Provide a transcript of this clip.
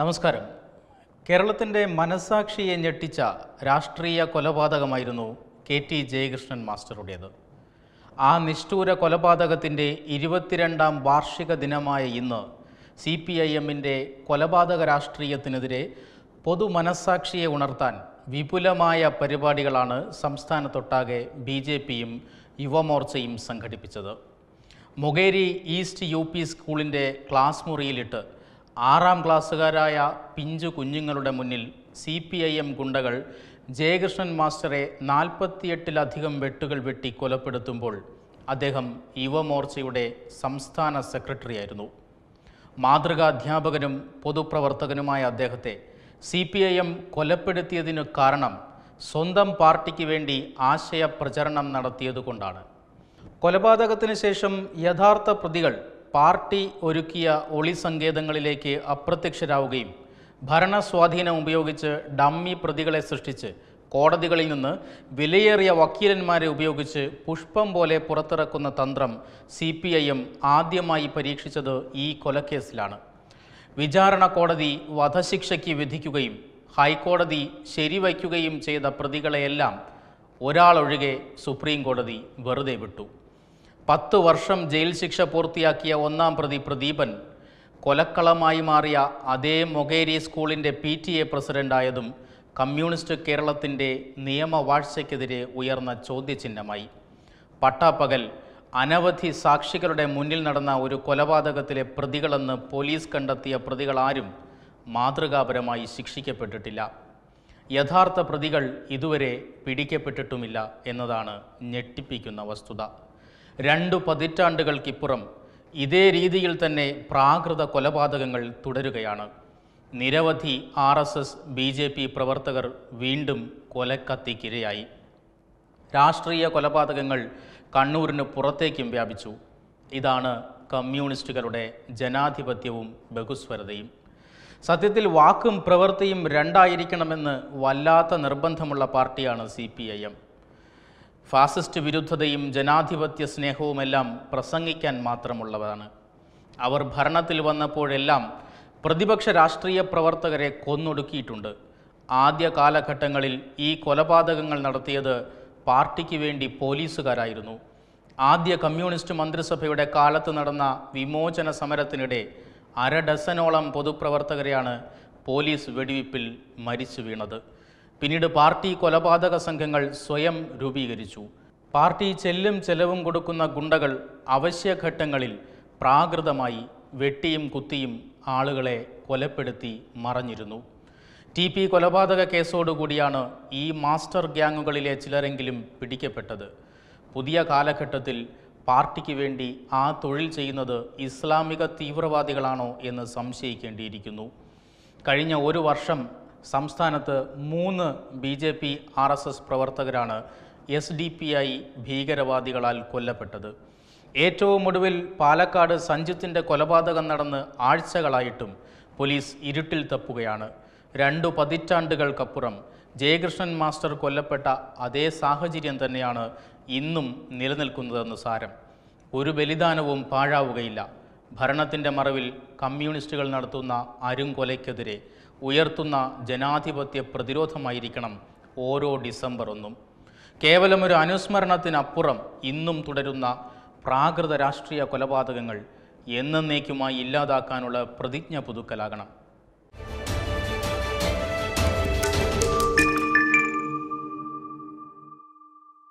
നമസ്കാരം കേരളത്തിൻ്റെ മനസാക്ഷിയെ ഞെട്ടിച്ച രാഷ്ട്രീയ കൊലപാതകമായിരുന്നു കെ ടി ജയകൃഷ്ണൻ മാസ്റ്ററുടേത് ആ നിഷ്ഠൂര കൊലപാതകത്തിൻ്റെ ഇരുപത്തിരണ്ടാം വാർഷിക ദിനമായ ഇന്ന് സി പി ഐ എമ്മിൻ്റെ കൊലപാതക രാഷ്ട്രീയത്തിനെതിരെ പൊതുമനസാക്ഷിയെ ഉണർത്താൻ വിപുലമായ പരിപാടികളാണ് സംസ്ഥാനത്തൊട്ടാകെ ബി ജെ പിയും യുവമോർച്ചയും സംഘടിപ്പിച്ചത് മൊഗേരി ഈസ്റ്റ് യു പി സ്കൂളിൻ്റെ ക്ലാസ് മുറിയിലിട്ട് ആറാം ക്ലാസ്സുകാരായ പിഞ്ചു കുഞ്ഞുങ്ങളുടെ മുന്നിൽ സി പി ഐ എം ഗുണ്ടകൾ ജയകൃഷ്ണൻ മാസ്റ്ററെ നാൽപ്പത്തിയെട്ടിലധികം വെട്ടുകൾ വെട്ടി കൊലപ്പെടുത്തുമ്പോൾ അദ്ദേഹം യുവമോർച്ചയുടെ സംസ്ഥാന സെക്രട്ടറിയായിരുന്നു മാതൃകാധ്യാപകനും പൊതുപ്രവർത്തകനുമായ അദ്ദേഹത്തെ സി പി ഐ എം കൊലപ്പെടുത്തിയതിനു കാരണം സ്വന്തം പാർട്ടിക്ക് വേണ്ടി ആശയപ്രചരണം നടത്തിയതുകൊണ്ടാണ് കൊലപാതകത്തിന് ശേഷം യഥാർത്ഥ പ്രതികൾ പാർട്ടി ഒരുക്കിയ ഒളി സങ്കേതങ്ങളിലേക്ക് അപ്രത്യക്ഷരാവുകയും ഭരണ സ്വാധീനം ഉപയോഗിച്ച് ഡമ്മി പ്രതികളെ സൃഷ്ടിച്ച് കോടതികളിൽ നിന്ന് വിലയേറിയ വക്കീലന്മാരെ ഉപയോഗിച്ച് പുഷ്പം പോലെ പുറത്തിറക്കുന്ന തന്ത്രം സി പി ആദ്യമായി പരീക്ഷിച്ചത് ഈ കൊലക്കേസിലാണ് വിചാരണ കോടതി വധശിക്ഷയ്ക്ക് വിധിക്കുകയും ഹൈക്കോടതി ശരിവയ്ക്കുകയും ചെയ്ത പ്രതികളെയെല്ലാം ഒരാളൊഴികെ സുപ്രീം കോടതി വെറുതെ വിട്ടു പത്ത് വർഷം ജയിൽ ശിക്ഷ പൂർത്തിയാക്കിയ ഒന്നാം പ്രതി പ്രദീപൻ കൊലക്കളമായി മാറിയ അതേ മൊഗേരി സ്കൂളിൻ്റെ പി ടി എ പ്രസിഡൻ്റായതും കമ്മ്യൂണിസ്റ്റ് കേരളത്തിൻ്റെ നിയമവാഴ്ചയ്ക്കെതിരെ ഉയർന്ന ചോദ്യചിഹ്നമായി പട്ടാപ്പകൽ അനവധി സാക്ഷികളുടെ മുന്നിൽ നടന്ന ഒരു കൊലപാതകത്തിലെ പ്രതികളെന്ന് പോലീസ് കണ്ടെത്തിയ പ്രതികളാരും മാതൃകാപരമായി ശിക്ഷിക്കപ്പെട്ടിട്ടില്ല യഥാർത്ഥ പ്രതികൾ ഇതുവരെ പിടിക്കപ്പെട്ടിട്ടുമില്ല എന്നതാണ് ഞെട്ടിപ്പിക്കുന്ന വസ്തുത രണ്ടു പതിറ്റാണ്ടുകൾക്കിപ്പുറം ഇതേ രീതിയിൽ തന്നെ പ്രാകൃത കൊലപാതകങ്ങൾ തുടരുകയാണ് നിരവധി R S S B J P പ്രവർത്തകർ വീണ്ടും കൊലക്കത്തിക്കിരയായി രാഷ്ട്രീയ കൊലപാതകങ്ങൾ കണ്ണൂരിന് പുറത്തേക്കും വ്യാപിച്ചു ഇതാണ് കമ്മ്യൂണിസ്റ്റുകളുടെ ജനാധിപത്യവും ബഹുസ്വരതയും സത്യത്തിൽ വാക്കും പ്രവൃത്തിയും രണ്ടായിരിക്കണമെന്ന് വല്ലാത്ത നിർബന്ധമുള്ള പാർട്ടിയാണ് C P I M fascist വിരുദ്ധതയും ജനാധിപത്യ സ്നേഹവുമെല്ലാം പ്രസംഗിക്കാൻ മാത്രമുള്ളവരാണ് അവർ ഭരണത്തിൽ വന്നപ്പോഴെല്ലാം പ്രതിപക്ഷ രാഷ്ട്രീയ പ്രവർത്തകരെ കൊന്നൊടുക്കിയിട്ടുണ്ട് ആദ്യ കാലഘട്ടങ്ങളിൽ ഈ കൊലപാതകങ്ങൾ നടത്തിയത് പാർട്ടിക്ക് വേണ്ടി പോലീസുകാരായിരുന്നു ആദ്യ കമ്മ്യൂണിസ്റ്റ് മന്ത്രിസഭയുടെ കാലത്ത് നടന്ന വിമോചന സമരത്തിനിടെ അര ഡസനോളം പൊതുപ്രവർത്തകരെയാണ് പോലീസ് വെടിവയ്പ്പിൽ മരിച്ചു വീണത് പിന്നീട് പാർട്ടി കൊലപാതക സംഘങ്ങൾ സ്വയം രൂപീകരിച്ചു പാർട്ടി ചെല്ലും ചെലവും കൊടുക്കുന്ന ഗുണ്ടകൾ അവശ്യഘട്ടങ്ങളിൽ പ്രാകൃതമായി വെട്ടിയും കുത്തിയും ആളുകളെ കൊലപ്പെടുത്തി മറഞ്ഞിരുന്നു ടി പി കൊലപാതക കേസോടുകൂടിയാണ് ഈ മാസ്റ്റർ ഗ്യാങ്ങുകളിലെ ചിലരെങ്കിലും പിടിക്കപ്പെട്ടത് പുതിയ കാലഘട്ടത്തിൽ പാർട്ടിക്ക് വേണ്ടി ആ തൊഴിൽ ചെയ്യുന്നത് ഇസ്ലാമിക തീവ്രവാദികളാണോ എന്ന് സംശയിക്കേണ്ടിയിരിക്കുന്നു കഴിഞ്ഞ ഒരു വർഷം സംസ്ഥാനത്ത് മൂന്ന് B J P R S S പ്രവർത്തകരാണ് എസ് ഡി പി ഐ ഭീകരവാദികളാൽ കൊല്ലപ്പെട്ടത് ഏറ്റവും ഒടുവിൽ പാലക്കാട് സഞ്ജിത്തിൻ്റെ കൊലപാതകം നടന്ന് ആഴ്ചകളായിട്ടും പോലീസ് ഇരുട്ടിൽ തപ്പുകയാണ് രണ്ടു പതിറ്റാണ്ടുകൾക്കപ്പുറം ജയകൃഷ്ണൻ മാസ്റ്റർ കൊല്ലപ്പെട്ട അതേ സാഹചര്യം തന്നെയാണ് ഇന്നും നിലനിൽക്കുന്നതെന്ന് സാരം ഒരു ബലിദാനവും പാഴാവുകയില്ല ഭരണത്തിൻ്റെ മറവിൽ കമ്മ്യൂണിസ്റ്റുകൾ നടത്തുന്ന അരുങ്കൊലയ്ക്കെതിരെ ഉയർത്തുന്ന ജനാധിപത്യ പ്രതിരോധമായിരിക്കണം ഓരോ ഡിസംബർ ഒന്നും കേവലം ഒരു അനുസ്മരണത്തിനപ്പുറം ഇന്നും തുടരുന്ന പ്രാകൃത രാഷ്ട്രീയ കൊലപാതകങ്ങൾ എന്നേക്കുമായി ഇല്ലാതാക്കാനുള്ള പ്രതിജ്ഞ പുതുക്കലാകണം